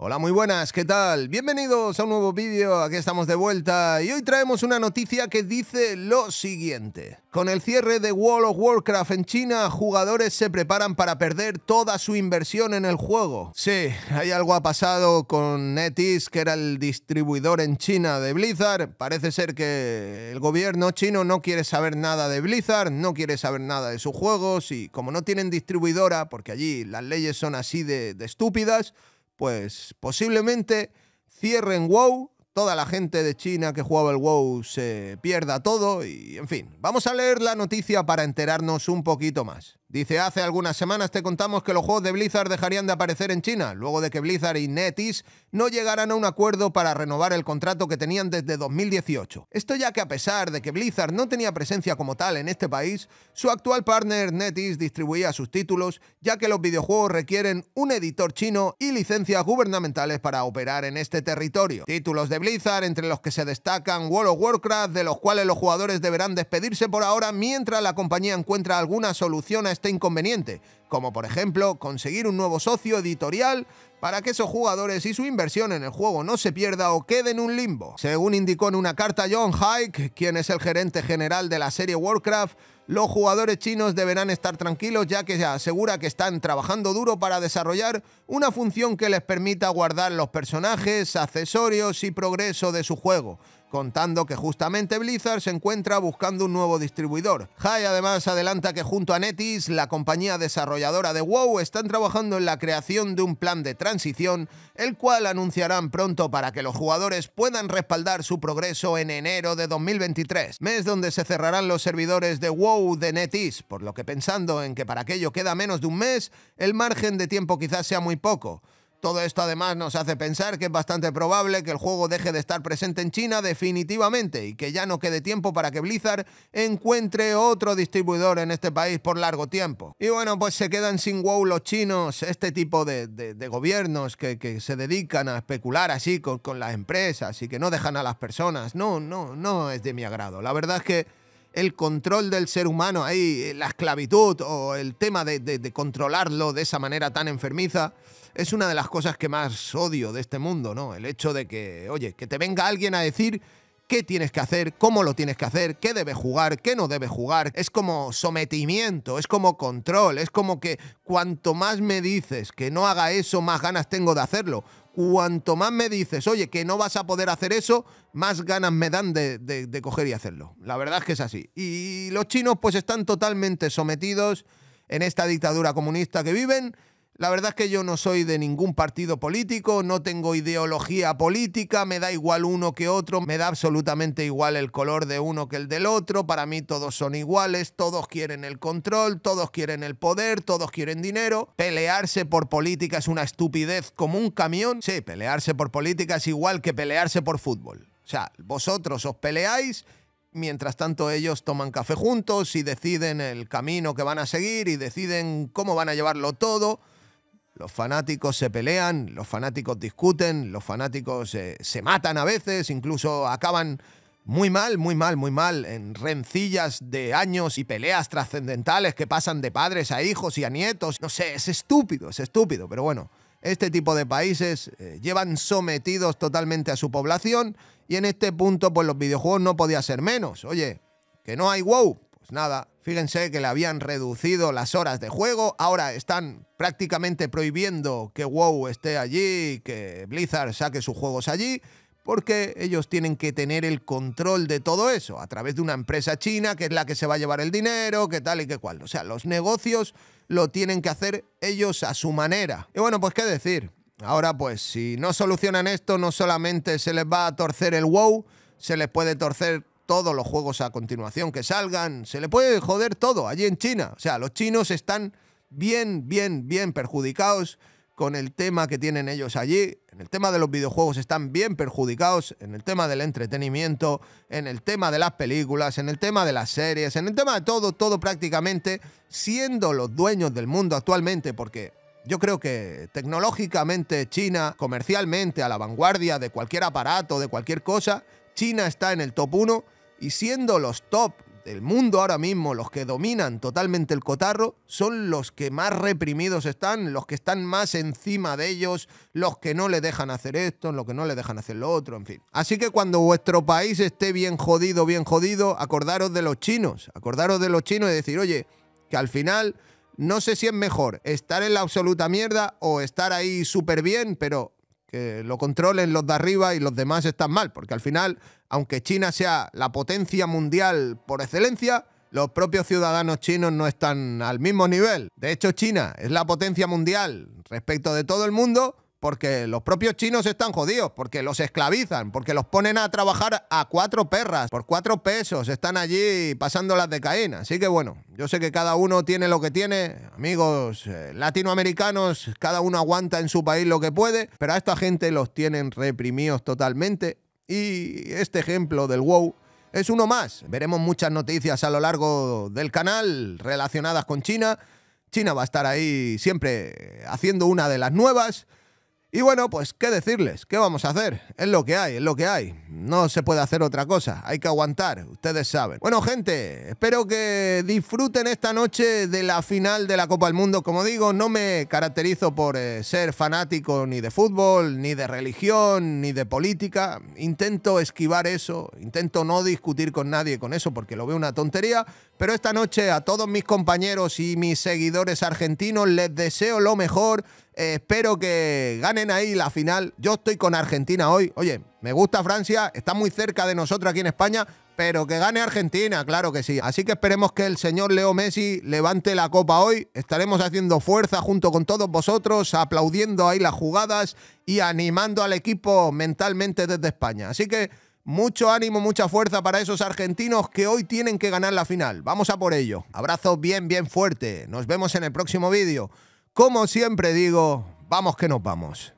Hola, muy buenas, ¿qué tal? Bienvenidos a un nuevo vídeo, aquí estamos de vuelta y hoy traemos una noticia que dice lo siguiente. Con el cierre de World of Warcraft en China, jugadores se preparan para perder toda su inversión en el juego. Sí, hay algo ha pasado con NetEase, que era el distribuidor en China de Blizzard. Parece ser que el gobierno chino no quiere saber nada de Blizzard, no quiere saber nada de sus juegos y como no tienen distribuidora, porque allí las leyes son así de estúpidas, pues posiblemente cierren WoW, toda la gente de China que jugaba el WoW se pierda todo y, en fin, vamos a leer la noticia para enterarnos un poquito más. Dice, hace algunas semanas te contamos que los juegos de Blizzard dejarían de aparecer en China, luego de que Blizzard y NetEase no llegaran a un acuerdo para renovar el contrato que tenían desde 2018. Esto ya que a pesar de que Blizzard no tenía presencia como tal en este país, su actual partner NetEase distribuía sus títulos, ya que los videojuegos requieren un editor chino y licencias gubernamentales para operar en este territorio. Títulos de Blizzard entre los que se destacan World of Warcraft, de los cuales los jugadores deberán despedirse por ahora mientras la compañía encuentra alguna solución a este inconveniente, como por ejemplo conseguir un nuevo socio editorial para que esos jugadores y su inversión en el juego no se pierda o queden en un limbo. Según indicó en una carta John Hike, quien es el gerente general de la serie Warcraft, los jugadores chinos deberán estar tranquilos ya que se asegura que están trabajando duro para desarrollar una función que les permita guardar los personajes, accesorios y progreso de su juego, contando que justamente Blizzard se encuentra buscando un nuevo distribuidor. Hyke además adelanta que junto a Netis, la compañía desarrolladora de WoW, están trabajando en la creación de un plan de trabajo transición, el cual anunciarán pronto para que los jugadores puedan respaldar su progreso en enero de 2023, mes donde se cerrarán los servidores de WoW de Netis, por lo que pensando en que para aquello queda menos de un mes, el margen de tiempo quizás sea muy poco. Todo esto además nos hace pensar que es bastante probable que el juego deje de estar presente en China definitivamente y que ya no quede tiempo para que Blizzard encuentre otro distribuidor en este país por largo tiempo. Y bueno, pues se quedan sin WoW los chinos, este tipo de, gobiernos que, se dedican a especular así con, con las empresas y que no dejan a las personas. No, no, no es de mi agrado. La verdad es que el control del ser humano ahí, eh, la esclavitud o el tema de, controlarlo de esa manera tan enfermiza, es una de las cosas que más odio de este mundo, ¿no? El hecho de que, oye, que te venga alguien a decir qué tienes que hacer, cómo lo tienes que hacer, qué debe jugar, qué no debe jugar. Es como sometimiento, es como control, es como que cuanto más me dices que no haga eso, más ganas tengo de hacerlo. Cuanto más me dices, oye, que no vas a poder hacer eso, más ganas me dan de, coger y hacerlo. La verdad es que es así. Y los chinos pues están totalmente sometidos en esta dictadura comunista que viven la verdad es que yo no soy de ningún partido político, no tengo ideología política, me da igual uno que otro, me da absolutamente igual el color de uno que el del otro, para mí todos son iguales, todos quieren el control, todos quieren el poder, todos quieren dinero. Pelearse por política es una estupidez como un camión. Sí, pelearse por política es igual que pelearse por fútbol. O sea, vosotros os peleáis mientras tanto ellos toman café juntos y deciden el camino que van a seguir y deciden cómo van a llevarlo todo. Los fanáticos se pelean, los fanáticos discuten, los fanáticos se matan a veces, incluso acaban muy mal, muy mal, muy mal, en rencillas de años y peleas trascendentales que pasan de padres a hijos y a nietos. No sé, es estúpido, es estúpido, pero bueno, este tipo de países eh, llevan sometidos totalmente a su población y en este punto pues los videojuegos no podía ser menos. Oye, que no hay wow, pues nada, Fíjense que le habían reducido las horas de juego, ahora están prácticamente prohibiendo que WoW esté allí, que Blizzard saque sus juegos allí, porque ellos tienen que tener el control de todo eso a través de una empresa china que es la que se va a llevar el dinero, que tal y que cual. O sea, los negocios lo tienen que hacer ellos a su manera. Y bueno, pues qué decir. Ahora pues si no solucionan esto, no solamente se les va a torcer el WoW, se les puede torcer todos los juegos a continuación que salgan, se le puede joder todo allí en China. O sea, los chinos están bien, bien, bien perjudicados con el tema que tienen ellos allí. En el tema de los videojuegos están bien perjudicados, en el tema del entretenimiento, en el tema de las películas, en el tema de las series, en el tema de todo, todo prácticamente, siendo los dueños del mundo actualmente, porque yo creo que tecnológicamente China, comercialmente, a la vanguardia de cualquier aparato, de cualquier cosa, China está en el top 1 y siendo los top del mundo ahora mismo, los que dominan totalmente el cotarro, son los que más reprimidos están, los que están más encima de ellos, los que no le dejan hacer esto, los que no le dejan hacer lo otro, en fin. Así que cuando vuestro país esté bien jodido, bien jodido, acordaros de los chinos, acordaros de los chinos y decir, oye, que al final no sé si es mejor estar en la absoluta mierda o estar ahí súper bien, pero que lo controlen los de arriba y los demás están mal, porque al final, aunque China sea la potencia mundial por excelencia, los propios ciudadanos chinos no están al mismo nivel. De hecho, China es la potencia mundial respecto de todo el mundo, porque los propios chinos están jodidos, porque los esclavizan, porque los ponen a trabajar a cuatro perras, por cuatro pesos, están allí pasando las de Así que bueno, yo sé que cada uno tiene lo que tiene, amigos eh, latinoamericanos, cada uno aguanta en su país lo que puede, pero a esta gente los tienen reprimidos totalmente. Y este ejemplo del WOW es uno más. Veremos muchas noticias a lo largo del canal relacionadas con China. China va a estar ahí siempre haciendo una de las nuevas. Y bueno, pues qué decirles, qué vamos a hacer. Es lo que hay, es lo que hay. No se puede hacer otra cosa, hay que aguantar, ustedes saben. Bueno, gente, espero que disfruten esta noche de la final de la Copa del Mundo. Como digo, no me caracterizo por eh, ser fanático ni de fútbol, ni de religión, ni de política. Intento esquivar eso, intento no discutir con nadie con eso porque lo veo una tontería. Pero esta noche a todos mis compañeros y mis seguidores argentinos les deseo lo mejor espero que ganen ahí la final. Yo estoy con Argentina hoy. Oye, me gusta Francia, está muy cerca de nosotros aquí en España, pero que gane Argentina, claro que sí. Así que esperemos que el señor Leo Messi levante la copa hoy. Estaremos haciendo fuerza junto con todos vosotros, aplaudiendo ahí las jugadas y animando al equipo mentalmente desde España. Así que mucho ánimo, mucha fuerza para esos argentinos que hoy tienen que ganar la final. Vamos a por ello. Abrazo bien, bien fuerte. Nos vemos en el próximo vídeo. Como siempre digo, vamos que nos vamos.